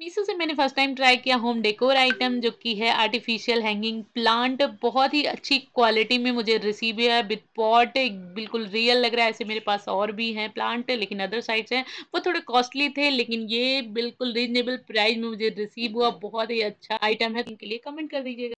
मीसो से मैंने first time try किया होम डेकोर आइटम जो कि है आर्टिफिशियल हैंगिंग प्लांट बहुत ही अच्छी क्वालिटी में मुझे रिसीव हुआ है विद पॉट बिल्कुल रियल लग रहा है ऐसे मेरे पास और भी हैं प्लांट लेकिन अदर साइड्स हैं वो थोड़े कॉस्टली थे लेकिन ये बिल्कुल रीजनेबल प्राइस में मुझे रिसीव हुआ बहुत ही अच्छा आइटम है तो उनके लिए कमेंट कर दीजिएगा